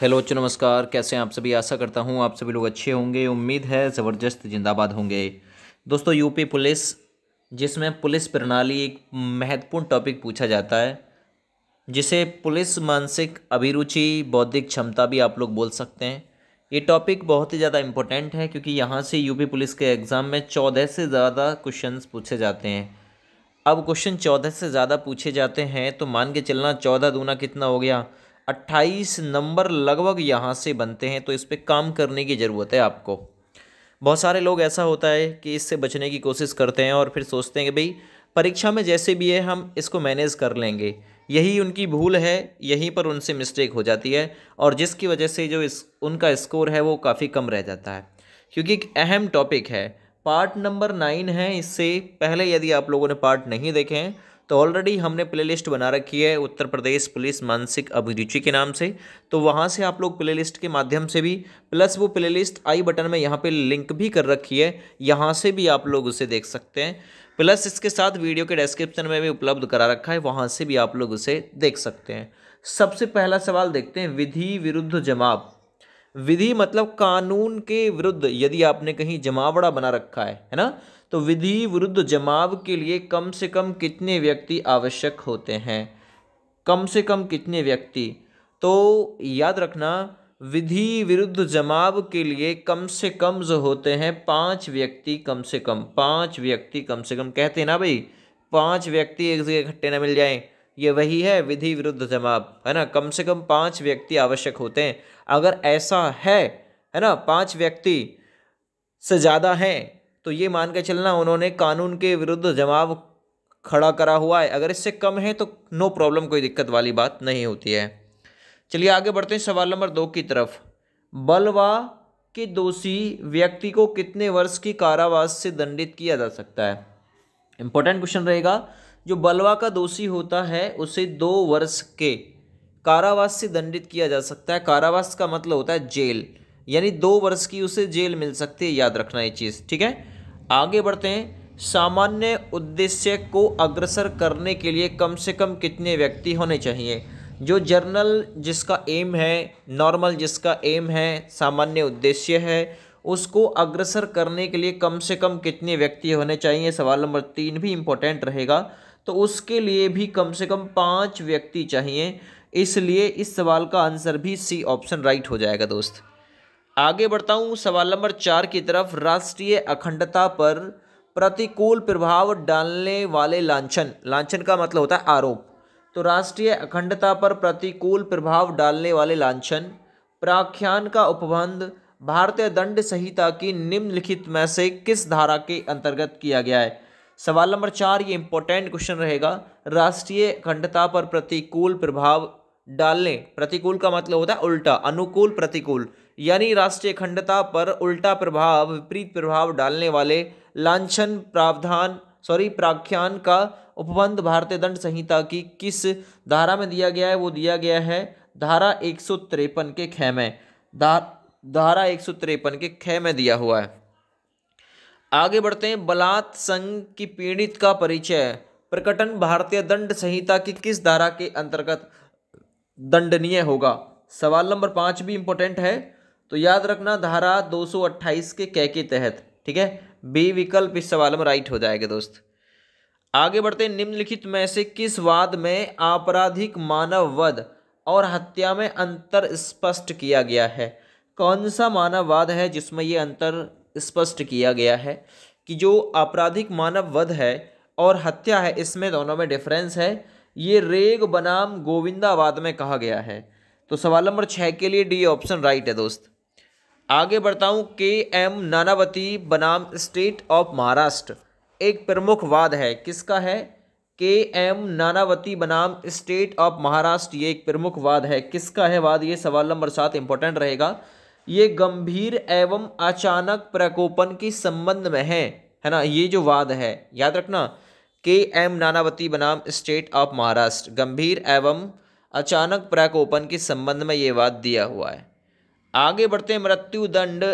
hello चो नमस्कार कैसे हैं आप सभी आशा करता हूं आप सभी लोग अच्छे होंगे उम्मीद है ज़बरदस्त जिंदाबाद होंगे दोस्तों यूपी पुलिस जिसमें पुलिस प्रणाली एक महत्वपूर्ण टॉपिक पूछा जाता है जिसे पुलिस मानसिक अभिरुचि बौद्धिक क्षमता भी आप लोग बोल सकते हैं ये टॉपिक बहुत ही ज़्यादा इम्पोर्टेंट है क्योंकि यहाँ से यूपी पुलिस के एग्ज़ाम में चौदह से ज़्यादा क्वेश्चन पूछे जाते हैं अब क्वेश्चन चौदह से ज़्यादा पूछे जाते हैं तो मान के चलना चौदह दूना कितना हो गया अट्ठाईस नंबर लगभग यहाँ से बनते हैं तो इस पर काम करने की ज़रूरत है आपको बहुत सारे लोग ऐसा होता है कि इससे बचने की कोशिश करते हैं और फिर सोचते हैं कि भाई परीक्षा में जैसे भी है हम इसको मैनेज कर लेंगे यही उनकी भूल है यहीं पर उनसे मिस्टेक हो जाती है और जिसकी वजह से जो इस उनका स्कोर है वो काफ़ी कम रह जाता है क्योंकि एक अहम टॉपिक है पार्ट नंबर नाइन है इससे पहले यदि आप लोगों ने पार्ट नहीं देखे हैं तो ऑलरेडी हमने प्लेलिस्ट बना रखी है उत्तर प्रदेश पुलिस मानसिक अभिरुचि के नाम से तो वहाँ से आप लोग प्लेलिस्ट के माध्यम से भी प्लस वो प्लेलिस्ट आई बटन में यहाँ पे लिंक भी कर रखी है यहाँ से भी आप लोग उसे देख सकते हैं प्लस इसके साथ वीडियो के डिस्क्रिप्शन में भी उपलब्ध करा रखा है वहाँ से भी आप लोग उसे देख सकते हैं सबसे पहला सवाल देखते हैं विधि विरुद्ध जमाव विधि मतलब कानून के विरुद्ध यदि आपने कहीं जमावड़ा बना रखा है है ना तो विधि विरुद्ध जमाव के लिए कम से कम कितने व्यक्ति आवश्यक होते हैं कम से कम कितने व्यक्ति तो याद रखना विधि विरुद्ध जमाव के लिए कम से कम जो होते हैं पांच व्यक्ति कम से कम पांच व्यक्ति कम से कम कहते हैं ना भाई पांच व्यक्ति एक जगह इकट्ठे ना मिल जाएं ये वही है विधि विरुद्ध जमाव है ना कम से कम पांच व्यक्ति आवश्यक होते हैं अगर ऐसा है है ना पांच व्यक्ति से ज़्यादा हैं तो ये मान के चलना उन्होंने कानून के विरुद्ध जवाब खड़ा करा हुआ है अगर इससे कम है तो नो प्रॉब्लम कोई दिक्कत वाली बात नहीं होती है चलिए आगे बढ़ते हैं सवाल नंबर दो की तरफ बलवा के दोषी व्यक्ति को कितने वर्ष की कारावास से दंडित किया जा सकता है इंपॉर्टेंट क्वेश्चन रहेगा जो बलवा का दोषी होता है उसे दो वर्ष के कारावास से दंडित किया जा सकता है कारावास का मतलब होता है जेल यानी दो वर्ष की उसे जेल मिल सकती है याद रखना ये चीज़ ठीक है आगे बढ़ते हैं सामान्य उद्देश्य को अग्रसर करने के लिए कम से कम कितने व्यक्ति होने चाहिए जो जर्नल जिसका एम है नॉर्मल जिसका एम है सामान्य उद्देश्य है उसको अग्रसर करने के लिए कम से कम कितने व्यक्ति होने चाहिए सवाल नंबर तीन भी इम्पोर्टेंट रहेगा तो उसके लिए भी कम से कम पाँच व्यक्ति चाहिए इसलिए इस सवाल का आंसर भी सी ऑप्शन राइट हो जाएगा दोस्त आगे बढ़ता हूँ सवाल नंबर चार की तरफ राष्ट्रीय अखंडता पर प्रतिकूल प्रभाव डालने वाले लांछन लांछन का मतलब होता है आरोप तो राष्ट्रीय अखंडता पर प्रतिकूल प्रभाव डालने वाले लांछन प्राख्यान का उपबंध भारतीय दंड संहिता की निम्नलिखित में से किस धारा के अंतर्गत किया गया है सवाल नंबर चार ये इंपॉर्टेंट क्वेश्चन रहेगा राष्ट्रीय अखंडता पर प्रतिकूल प्रभाव डालने प्रतिकूल का मतलब होता है उल्टा अनुकूल प्रतिकूल यानी राष्ट्रीय अखंडता पर उल्टा प्रभाव विपरीत प्रभाव डालने वाले लांछन प्रावधान सॉरी प्राख्यान का उपबंध भारतीय दंड संहिता की किस धारा में दिया गया है वो दिया गया है धारा एक के खे में धा धारा एक के खे में दिया हुआ है आगे बढ़ते हैं बलात् संघ की पीड़ित का परिचय प्रकटन भारतीय दंड संहिता की किस धारा के अंतर्गत दंडनीय होगा सवाल नंबर पाँच भी इंपॉर्टेंट है तो याद रखना धारा 228 के कै के तहत ठीक है बी विकल्प इस सवाल में राइट हो जाएगा दोस्त आगे बढ़ते निम्नलिखित में से किस वाद में आपराधिक मानव वध और हत्या में अंतर स्पष्ट किया गया है कौन सा मानववाद है जिसमें ये अंतर स्पष्ट किया गया है कि जो आपराधिक मानव वध है और हत्या है इसमें दोनों में डिफरेंस है ये रेग बनाम गोविंदावाद में कहा गया है तो सवाल नंबर छः के लिए डी ऑप्शन राइट है दोस्त आगे बढ़ता हूँ के एम नानावती बनाम स्टेट ऑफ महाराष्ट्र एक प्रमुख वाद है किसका है के एम नानावती बनाम स्टेट ऑफ महाराष्ट्र ये एक प्रमुख वाद है किसका है वाद ये सवाल नंबर सात इंपॉर्टेंट रहेगा ये गंभीर एवं अचानक प्रकोपन के संबंध में है है ना ये जो वाद है याद रखना के एम नानावती बनाम स्टेट ऑफ महाराष्ट्र गंभीर एवं अचानक प्रकोपन के संबंध में ये वाद दिया हुआ है आगे बढ़ते मृत्यु दंड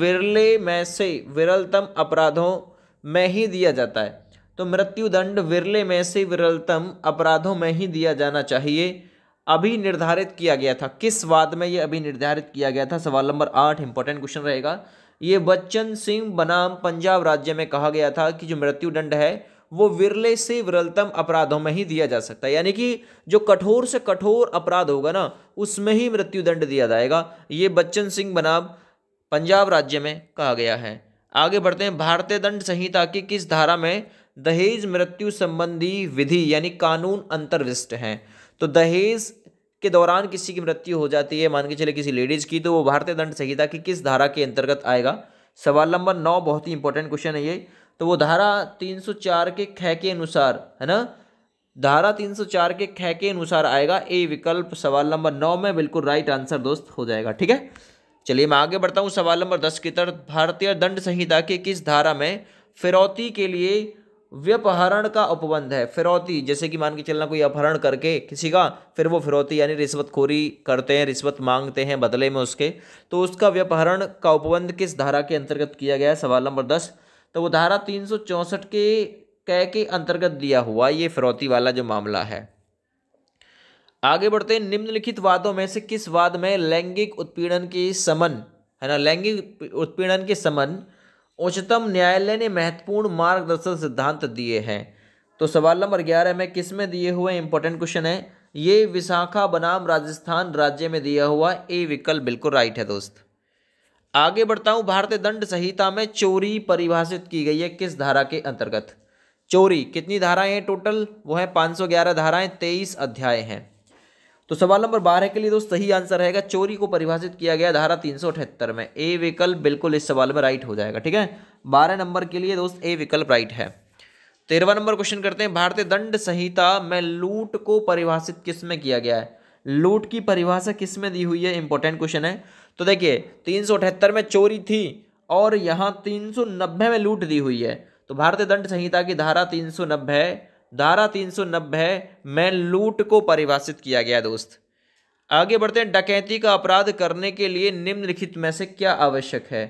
विरले में से विरलतम अपराधों में ही दिया जाता है तो मृत्यु दंड विरले में से विरलतम अपराधों में ही दिया जाना चाहिए अभी निर्धारित किया गया था किस वाद में ये अभी निर्धारित किया गया था सवाल नंबर आठ इंपॉर्टेंट क्वेश्चन रहेगा ये बच्चन सिंह बनाम पंजाब राज्य में कहा गया था कि जो मृत्यु दंड है वो विरले से विरलतम अपराधों में ही दिया जा सकता है यानी कि जो कठोर से कठोर अपराध होगा ना उसमें ही मृत्युदंड दिया जाएगा ये बच्चन सिंह बनाम पंजाब राज्य में कहा गया है आगे बढ़ते हैं भारतीय दंड संहिता की किस धारा में दहेज मृत्यु संबंधी विधि यानी कानून अंतर्विष्ट हैं तो दहेज के दौरान किसी की मृत्यु हो जाती है मान के चले किसी लेडीज़ की तो वो भारतीय दंड संहिता की किस धारा के अंतर्गत आएगा सवाल नंबर नौ बहुत ही इंपॉर्टेंट क्वेश्चन है ये तो वो धारा 304 के खै के अनुसार है ना धारा 304 के खै के अनुसार आएगा ए विकल्प सवाल नंबर नौ में बिल्कुल राइट आंसर दोस्त हो जाएगा ठीक है चलिए मैं आगे बढ़ता हूँ सवाल नंबर दस की तरफ भारतीय दंड संहिता के किस धारा में फिरौती के लिए व्यपहरण का उपबंध है फिरौती जैसे कि मान के चलना कोई अपहरण करके किसी का फिर वो फिरौती यानी रिश्वतखोरी करते हैं रिश्वत मांगते हैं बदले में उसके तो उसका व्यपहरण का उपबंध किस धारा के अंतर्गत किया गया है सवाल नंबर दस तो वो धारा तीन के कह के अंतर्गत दिया हुआ ये फिरौती वाला जो मामला है आगे बढ़ते हैं निम्नलिखित वादों में से किस वाद में लैंगिक उत्पीड़न की समन है ना लैंगिक उत्पीड़न के समन उच्चतम न्यायालय ने महत्वपूर्ण मार्गदर्शन सिद्धांत दिए हैं तो सवाल नंबर ग्यारह में किस में दिए हुए इंपॉर्टेंट क्वेश्चन है ये विशाखा बनाम राजस्थान राज्य में दिया हुआ ए विकल्प बिल्कुल राइट है दोस्त आगे बढ़ता हूं भारतीय दंड संहिता में चोरी परिभाषित की गई है किस धारा के अंतर्गत चोरी कितनी धाराएं हैं टोटल वो है 511 धाराएं 23 अध्याय हैं तो सवाल नंबर बारह के लिए दोस्त सही आंसर रहेगा चोरी को परिभाषित किया गया धारा तीन में ए विकल्प बिल्कुल इस सवाल में राइट हो जाएगा ठीक है बारह नंबर के लिए दोस्त ए विकल्प राइट है तेरहवा नंबर क्वेश्चन करते हैं भारतीय दंड संहिता में लूट को परिभाषित किस में किया गया है लूट की परिभाषा किस में दी हुई है इंपॉर्टेंट क्वेश्चन है तो देखिए तीन सौ अठहत्तर में चोरी थी और यहाँ तीन सौ नब्बे में लूट दी हुई है तो भारतीय दंड संहिता की धारा तीन सौ नब्बे धारा तीन सौ नब्बे में लूट को परिभाषित किया गया दोस्त आगे बढ़ते हैं डकैती का अपराध करने के लिए निम्नलिखित में से क्या आवश्यक है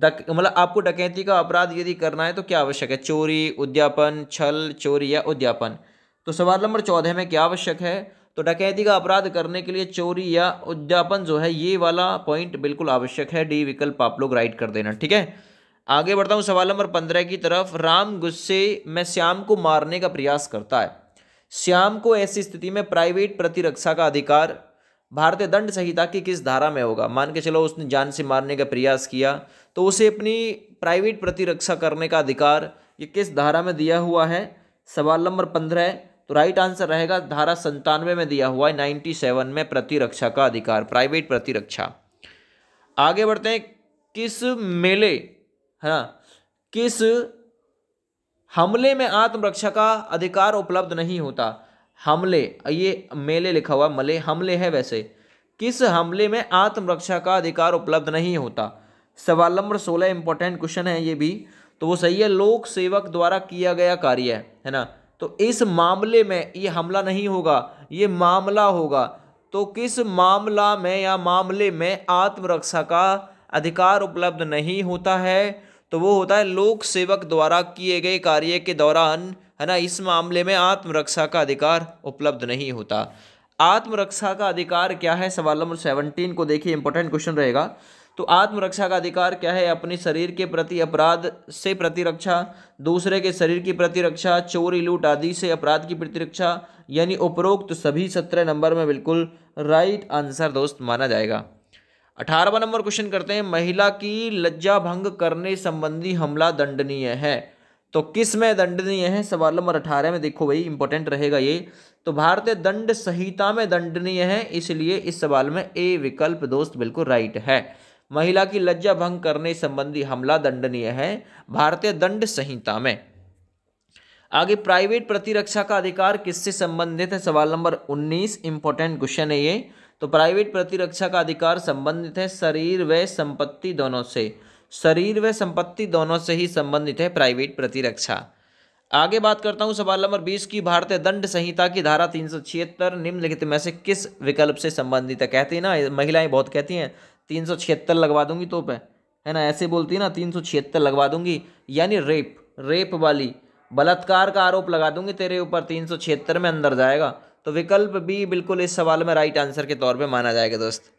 डक मतलब आपको डकैती का अपराध यदि करना है तो क्या आवश्यक है चोरी उद्यापन छल चोरी या उद्यापन तो सवाल नंबर चौदह में क्या आवश्यक है तो डकैती का अपराध करने के लिए चोरी या उद्यापन जो है ये वाला पॉइंट बिल्कुल आवश्यक है डी विकल्प आप लोग राइट कर देना ठीक है आगे बढ़ता हूँ सवाल नंबर पंद्रह की तरफ राम गुस्से में श्याम को मारने का प्रयास करता है श्याम को ऐसी स्थिति में प्राइवेट प्रतिरक्षा का अधिकार भारतीय दंड संहिता की किस धारा में होगा मान के चलो उसने जान से मारने का प्रयास किया तो उसे अपनी प्राइवेट प्रतिरक्षा करने का अधिकार ये किस धारा में दिया हुआ है सवाल नंबर पंद्रह तो राइट आंसर रहेगा धारा संतानवे में दिया हुआ है नाइन्टी सेवन में प्रतिरक्षा का अधिकार प्राइवेट प्रतिरक्षा आगे बढ़ते हैं किस मेले है ना किस हमले में आत्मरक्षा का अधिकार उपलब्ध नहीं होता हमले ये मेले लिखा हुआ मले हमले है वैसे किस हमले में आत्मरक्षा का अधिकार उपलब्ध नहीं होता सवाल नंबर सोलह इंपॉर्टेंट क्वेश्चन है ये भी तो वो सही है लोक सेवक द्वारा किया गया कार्य है ना तो इस मामले में ये हमला नहीं होगा ये मामला होगा तो किस मामला में या मामले में आत्मरक्षा का अधिकार उपलब्ध नहीं होता है तो वो होता है लोक सेवक द्वारा किए गए कार्य के दौरान है ना इस मामले में आत्मरक्षा का अधिकार उपलब्ध नहीं होता आत्मरक्षा का अधिकार क्या है सवाल नंबर सेवनटीन को देखिए इंपॉर्टेंट क्वेश्चन रहेगा तो आत्मरक्षा का अधिकार क्या है अपने शरीर के प्रति अपराध से प्रतिरक्षा दूसरे के शरीर की प्रतिरक्षा चोरी लूट आदि से अपराध की प्रतिरक्षा यानी उपरोक्त तो सभी सत्रह नंबर में बिल्कुल राइट आंसर दोस्त माना जाएगा अठारहवा नंबर क्वेश्चन करते हैं महिला की लज्जा भंग करने संबंधी हमला दंडनीय है तो किस में दंडनीय है सवाल नंबर अठारह में देखो भाई इंपॉर्टेंट रहेगा ये तो भारतीय दंड संहिता में दंडनीय है इसलिए इस सवाल में ए विकल्प दोस्त बिल्कुल राइट है महिला की लज्जा भंग करने संबंधी हमला दंडनीय है भारतीय दंड संहिता में आगे प्राइवेट प्रतिरक्षा का अधिकार किससे संबंधित है सवाल नंबर 19 इंपॉर्टेंट क्वेश्चन है ये तो प्राइवेट प्रतिरक्षा का अधिकार संबंधित है शरीर व संपत्ति दोनों से शरीर व संपत्ति दोनों से ही संबंधित है प्राइवेट प्रतिरक्षा आगे बात करता हूँ सवाल नंबर 20 की भारतीय दंड संहिता की धारा तीन निम्नलिखित में से किस विकल्प से संबंधित है कहती है ना महिलाएं बहुत कहती हैं तीन सौ छिहत्तर लगवा दूंगी तो पे है ना ऐसे बोलती है ना तीन सौ छिहत्तर लगवा दूंगी यानी रेप रेप वाली बलात्कार का आरोप लगा दूंगी तेरे ऊपर तीन सौ छिहत्तर में अंदर जाएगा तो विकल्प बी बिल्कुल इस सवाल में राइट आंसर के तौर पर माना जाएगा दोस्त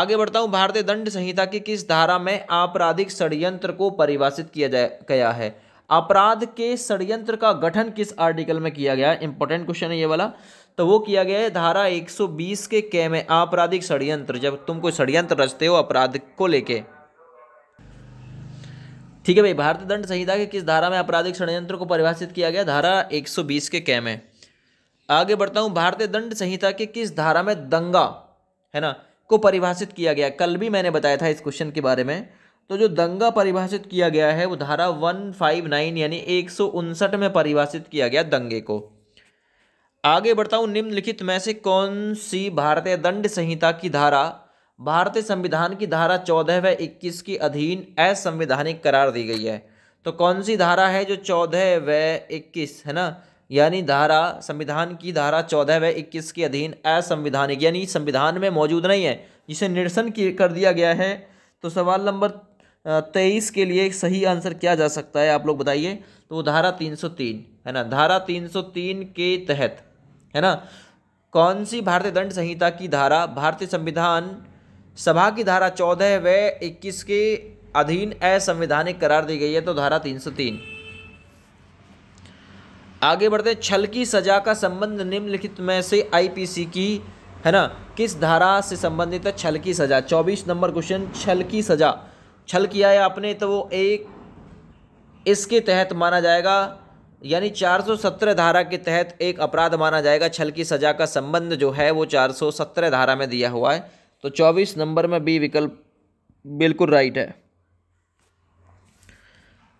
आगे बढ़ता हूँ भारतीय दंड संहिता की किस धारा में आपराधिक षड्यंत्र को परिभाषित किया जा गया है अपराध के षड्यंत्र का गठन किस आर्टिकल में किया गया है इंपॉर्टेंट क्वेश्चन है ये वाला तो वो किया गया है धारा 120 के कै में आपराधिक षडयंत्र जब तुम कोई षडयंत्र रचते हो अपराध को लेके ठीक है भाई भारतीय दंड संहिता के किस धारा में आपराधिक षडयंत्र को परिभाषित किया गया धारा 120 के कै में आगे बढ़ता हूँ भारतीय दंड संहिता के किस धारा में दंगा है ना को परिभाषित किया गया कल भी मैंने बताया था इस क्वेश्चन के बारे में तो जो दंगा परिभाषित किया गया है वो धारा 159 यानी एक में परिभाषित किया गया दंगे को आगे बढ़ता हूँ निम्नलिखित में से कौन सी भारतीय दंड संहिता की धारा भारतीय संविधान की धारा चौदह व इक्कीस के अधीन असंवैधानिक करार दी गई है तो कौन सी धारा है जो चौदह व इक्कीस है ना यानी धारा संविधान की धारा चौदह व इक्कीस के अधीन असंवैधानिक यानी संविधान में मौजूद नहीं है जिसे निरसन कर दिया गया है तो सवाल नंबर तेईस के लिए सही आंसर क्या जा सकता है आप लोग बताइए तो धारा तीन सौ तीन है ना धारा तीन सौ तीन के तहत है ना कौन सी भारतीय दंड संहिता की धारा भारतीय संविधान सभा की धारा चौदह व इक्कीस के अधीन असंवैधानिक करार दी गई है तो धारा तीन सौ तीन आगे बढ़ते छल की सजा का संबंध निम्नलिखित में से आईपीसी की है ना किस धारा से संबंधित है छल की सजा चौबीस नंबर क्वेश्चन छल की सजा छल किया है आपने तो वो एक इसके तहत माना जाएगा यानी 417 धारा के तहत एक अपराध माना जाएगा छल की सज़ा का संबंध जो है वो 417 धारा में दिया हुआ है तो 24 नंबर में बी विकल्प बिल्कुल राइट है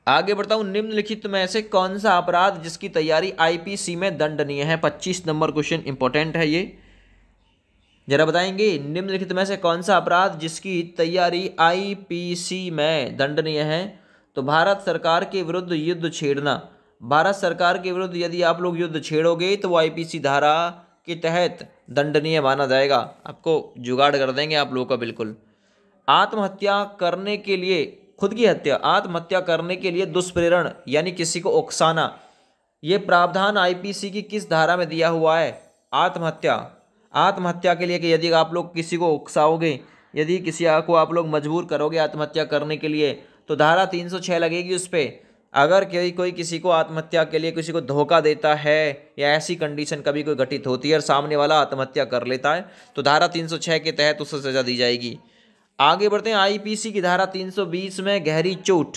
आगे बढ़ता निम्नलिखित में से कौन सा अपराध जिसकी तैयारी आईपीसी में दंडनीय है 25 नंबर क्वेश्चन इंपॉर्टेंट है ये जरा बताएंगे निम्नलिखित में से कौन सा अपराध जिसकी तैयारी आई में दंडनीय है तो भारत सरकार के विरुद्ध युद्ध छेड़ना भारत सरकार के विरुद्ध यदि आप लोग युद्ध छेड़ोगे तो वो आईपीसी धारा के तहत दंडनीय माना जाएगा आपको जुगाड़ कर देंगे आप लोगों का बिल्कुल आत्महत्या करने के लिए खुद की हत्या आत्महत्या करने के लिए दुष्प्रेरण यानी किसी को उकसाना ये प्रावधान आईपीसी की किस धारा में दिया हुआ है आत्महत्या आत्महत्या के लिए कि यदि आप लोग किसी को उकसाओगे यदि किसी को आप लोग मजबूर करोगे आत्महत्या करने के लिए तो धारा 306 लगेगी उस पर अगर कोई कोई किसी को आत्महत्या के लिए किसी को धोखा देता है या ऐसी कंडीशन कभी कोई घटित होती है और सामने वाला आत्महत्या कर लेता है तो धारा 306 के तहत उसे सज़ा दी जाएगी आगे बढ़ते हैं आईपीसी की धारा 320 में गहरी चोट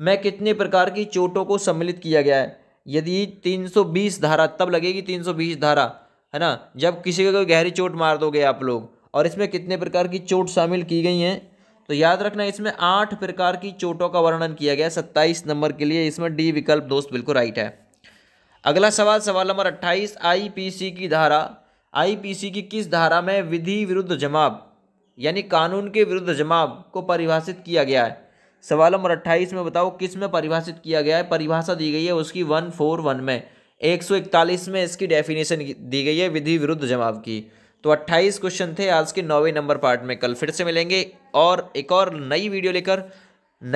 में कितने प्रकार की चोटों को सम्मिलित किया गया है यदि 320 धारा तब लगेगी 320 धारा है ना जब किसी को कोई गहरी चोट मार दोगे आप लोग और इसमें कितने प्रकार की चोट शामिल की गई हैं तो याद रखना इसमें आठ प्रकार की चोटों का वर्णन किया गया सत्ताईस नंबर के लिए इसमें डी विकल्प दोस्त बिल्कुल राइट है अगला सवाल सवाल नंबर अट्ठाईस आईपीसी की धारा आईपीसी की किस धारा में विधि विरुद्ध जमाव यानी कानून के विरुद्ध जमाव को परिभाषित किया गया है सवाल नंबर अट्ठाईस में बताओ किस में परिभाषित किया गया है परिभाषा दी गई है उसकी वन फोर वन में एक सौ इकतालीस में इसकी डेफिनेशन दी गई है विधि विरुद्ध जमाव की तो 28 क्वेश्चन थे आज के नौवें नंबर पार्ट में कल फिर से मिलेंगे और एक और नई वीडियो लेकर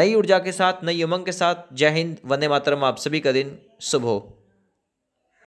नई ऊर्जा के साथ नई उमंग के साथ जय हिंद वंदे मातरम आप सभी का दिन शुभ हो